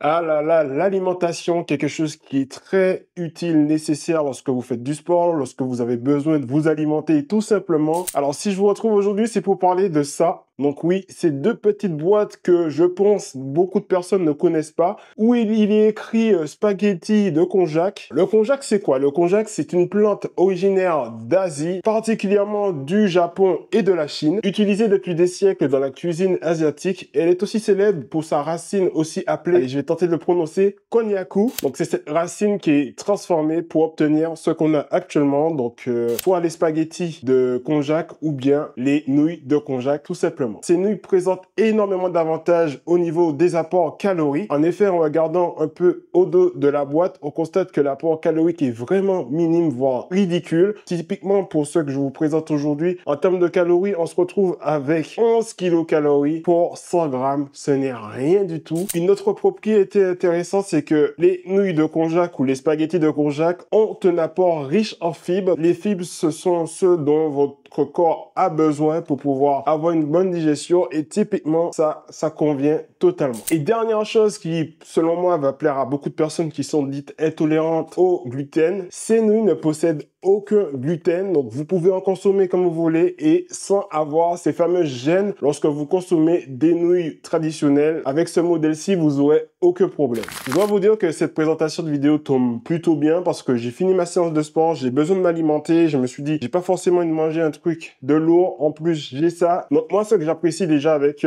Ah là là, l'alimentation, quelque chose qui est très utile, nécessaire lorsque vous faites du sport, lorsque vous avez besoin de vous alimenter tout simplement. Alors si je vous retrouve aujourd'hui, c'est pour parler de ça, donc oui, c'est deux petites boîtes que je pense beaucoup de personnes ne connaissent pas, où il, est écrit euh, spaghetti de konjac. Le konjac, c'est quoi Le konjac, c'est une plante originaire d'Asie, particulièrement du Japon et de la Chine, utilisée depuis des siècles dans la cuisine asiatique. Elle est aussi célèbre pour sa racine aussi appelée, et je vais tenter de le prononcer, konyaku. Donc c'est cette racine qui est transformée pour obtenir ce qu'on a actuellement, donc euh, soit les spaghettis de konjac ou bien les nouilles de konjac, tout simplement. Ces nouilles présentent énormément d'avantages au niveau des apports caloriques. En effet, en regardant un peu au dos de la boîte, on constate que l'apport calorique est vraiment minime, voire ridicule. Typiquement, pour ceux que je vous présente aujourd'hui, en termes de calories, on se retrouve avec 11 kilocalories pour 100 grammes. Ce n'est rien du tout. Une autre propriété intéressante, c'est que les nouilles de konjac ou les spaghettis de konjac ont un apport riche en fibres. Les fibres, ce sont ceux dont votre corps a besoin pour pouvoir avoir une bonne digestion et typiquement ça, ça convient totalement. Et dernière chose qui, selon moi, va plaire à beaucoup de personnes qui sont dites intolérantes au gluten, ces nouilles ne possèdent aucun gluten, donc vous pouvez en consommer comme vous voulez et sans avoir ces fameuses gènes lorsque vous consommez des nouilles traditionnelles. Avec ce modèle-ci, vous aurez aucun problème. Je dois vous dire que cette présentation de vidéo tombe plutôt bien parce que j'ai fini ma séance de sport, j'ai besoin de m'alimenter, je me suis dit, j'ai pas forcément une de manger un truc de lourd, en plus j'ai ça. Donc moi, ce que j'apprécie déjà avec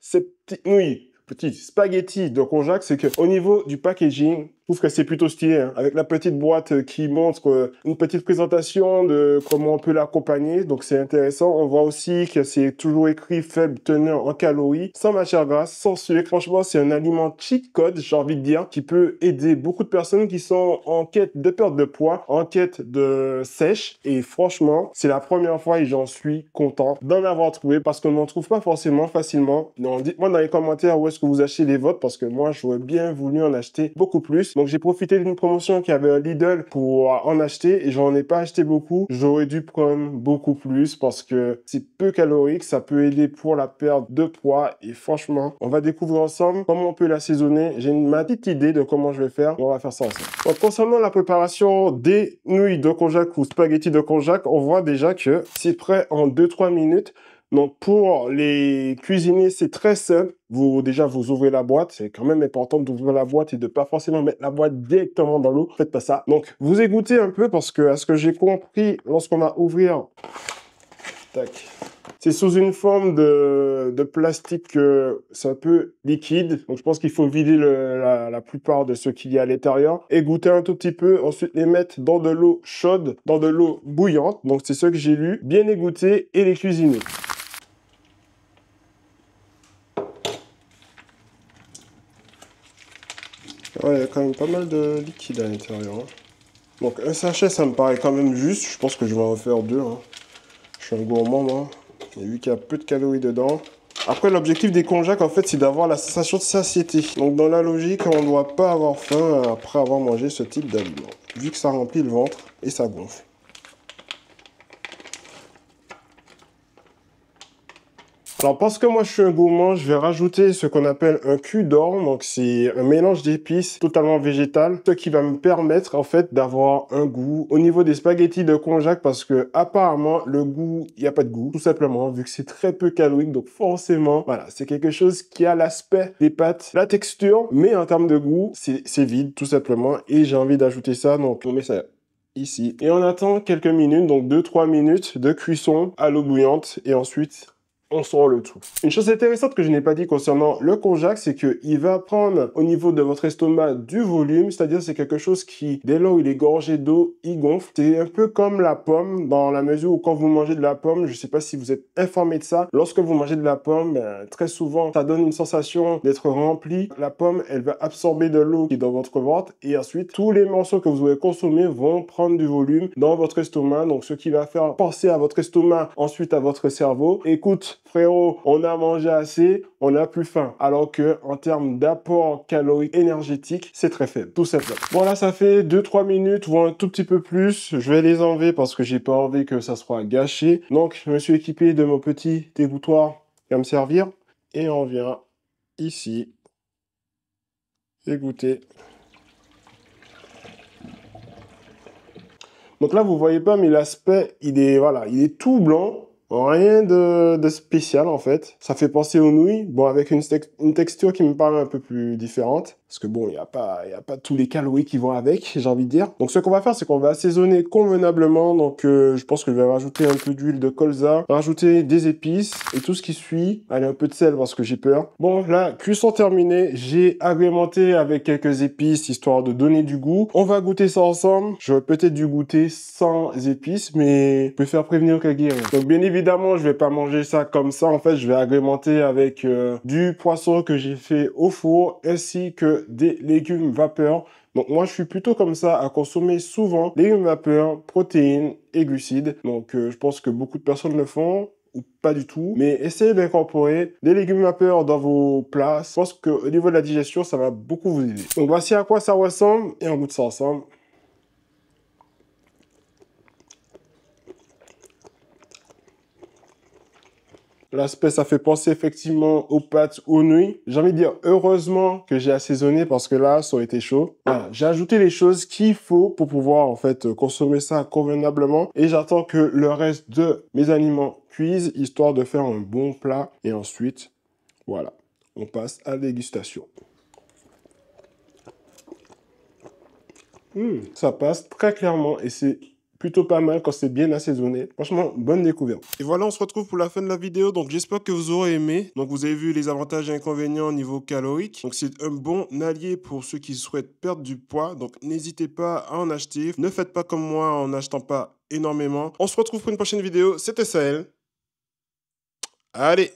cette euh, ces petites nouilles, petits spaghettis de konjac, c'est que au niveau du packaging, je trouve que c'est plutôt stylé, hein. avec la petite boîte euh, qui montre une petite présentation de comment on peut l'accompagner. Donc c'est intéressant. On voit aussi que c'est toujours écrit faible teneur en calories, sans matière grasse, sans sucre. Franchement, c'est un aliment cheat code, j'ai envie de dire, qui peut aider beaucoup de personnes qui sont en quête de perte de poids, en quête de sèche. Et franchement, c'est la première fois et j'en suis content d'en avoir trouvé parce qu'on n'en trouve pas forcément facilement. Donc dites-moi dans les commentaires où est-ce que vous achetez les votes parce que moi, j'aurais bien voulu en acheter beaucoup plus. Donc j'ai profité d'une promotion qui avait Lidl pour euh, en acheter et j'en ai pas acheté beaucoup. J'aurais dû prendre beaucoup plus parce que c'est peu calorique, ça peut aider pour la perte de poids et franchement, on va découvrir ensemble comment on peut l'assaisonner. J'ai ma petite idée de comment je vais faire, on va faire ça ensemble. concernant la préparation des nouilles de konjac ou spaghetti de konjac, on voit déjà que c'est prêt en 2-3 minutes. Donc pour les cuisiner, c'est très simple. Vous déjà vous ouvrez la boîte, c'est quand même important d'ouvrir la boîte et de pas forcément mettre la boîte directement dans l'eau. Faites pas ça. Donc vous égouttez un peu parce que à ce que j'ai compris, lorsqu'on va ouvrir, tac, c'est sous une forme de, plastique, euh, c'est un peu liquide. Donc je pense qu'il faut vider la, plupart de ce qu'il y a à l'intérieur, égoutter un tout petit peu, ensuite les mettre dans de l'eau chaude, dans de l'eau bouillante. Donc c'est ce que j'ai lu, bien égoutter et les cuisiner. il y a quand même pas mal de liquide à l'intérieur. Hein. Donc un sachet, ça me paraît quand même juste. Je pense que je vais en faire deux. Hein. Je suis un gourmand, moi. Et vu qu'il y a peu de calories dedans. Après, l'objectif des konjac, en fait, c'est d'avoir la sensation de satiété. Donc dans la logique, on ne doit pas avoir faim après avoir mangé ce type d'aliment. Vu que ça remplit le ventre et ça gonfle. Alors parce que moi je suis un gourmand, je vais rajouter ce qu'on appelle un cul d'or, donc c'est un mélange d'épices totalement végétal, ce qui va me permettre en fait d'avoir un goût au niveau des spaghettis de conjac. parce que apparemment le goût, il n'y a pas de goût, tout simplement vu que c'est très peu calorique, donc forcément, voilà, c'est quelque chose qui a l'aspect des pâtes, la texture, mais en termes de goût, c'est vide tout simplement et j'ai envie d'ajouter ça, donc on met ça ici. Et on attend quelques minutes, donc 2-3 minutes de cuisson à l'eau bouillante et ensuite on saura le tout. Une chose intéressante que je n'ai pas dit concernant le konjac, c'est qu'il va prendre au niveau de votre estomac du volume, c'est-à-dire c'est quelque chose qui, dès lors où il est gorgé d'eau, il gonfle. C'est un peu comme la pomme, dans la mesure où quand vous mangez de la pomme, je ne sais pas si vous êtes informé de ça, lorsque vous mangez de la pomme, ben, très souvent, ça donne une sensation d'être rempli. La pomme, elle va absorber de l'eau qui est dans votre ventre et ensuite, tous les morceaux que vous avez consommés vont prendre du volume dans votre estomac, donc ce qui va faire penser à votre estomac, ensuite à votre cerveau. Écoute, frérot, on a mangé assez, on n'a plus faim. Alors que en termes d'apport calorique énergétique, c'est très faible, tout simplement. Voilà, ça fait 2-3 minutes, voire un tout petit peu plus. Je vais les enlever parce que j'ai pas envie que ça soit gâché. Donc, je me suis équipé de mon petit dégouttoir qui va me servir. Et on vient ici Écoutez. Donc là, vous voyez pas, mais l'aspect, il est, voilà, il est tout blanc. Rien de, spécial en fait. Ça fait penser aux nouilles, bon avec une, une texture qui me paraît un peu plus différente. Parce que bon, il n'y a, pas, y a pas tous les calories qui vont avec, j'ai envie de dire. Donc ce qu'on va faire, c'est qu'on va assaisonner convenablement. Donc euh, je pense que je vais rajouter un peu d'huile de colza, rajouter des épices et tout ce qui suit. Allez, un peu de sel parce que j'ai peur. Bon, là, cuisson terminée. J'ai agrémenté avec quelques épices histoire de donner du goût. On va goûter ça ensemble. Je vais peut-être dû goûter sans épices, mais je faire prévenir au guérir. Donc bien évidemment, je vais pas manger ça comme ça. En fait, je vais agrémenter avec euh, du poisson que j'ai fait au four ainsi que des légumes vapeur. Donc moi, je suis plutôt comme ça à consommer souvent légumes vapeur, protéines et glucides. Donc euh, je pense que beaucoup de personnes le font ou pas du tout, mais essayez d'incorporer des légumes vapeur dans vos plats. Je pense qu'au niveau de la digestion, ça va beaucoup vous aider. Donc voici à quoi ça ressemble et on goûte ça ensemble. L'aspect, ça fait penser effectivement aux pâtes aux nuits. J'ai envie de dire heureusement que j'ai assaisonné parce que là, ça aurait été chaud. j'ai ajouté les choses qu'il faut pour pouvoir en fait consommer ça convenablement et j'attends que le reste de mes aliments cuisent histoire de faire un bon plat et ensuite, voilà, on passe à la dégustation. Hmm, ça passe très clairement et c'est plutôt pas mal quand c'est bien assaisonné. Franchement, bonne découverte. Et voilà, on se retrouve pour la fin de la vidéo. Donc j'espère que vous aurez aimé. Donc vous avez vu les avantages et inconvénients au niveau calorique. Donc c'est un bon allié pour ceux qui souhaitent perdre du poids. Donc n'hésitez pas à en acheter. Ne faites pas comme moi en n'achetant pas énormément. On se retrouve pour une prochaine vidéo. C'était Sahel. Allez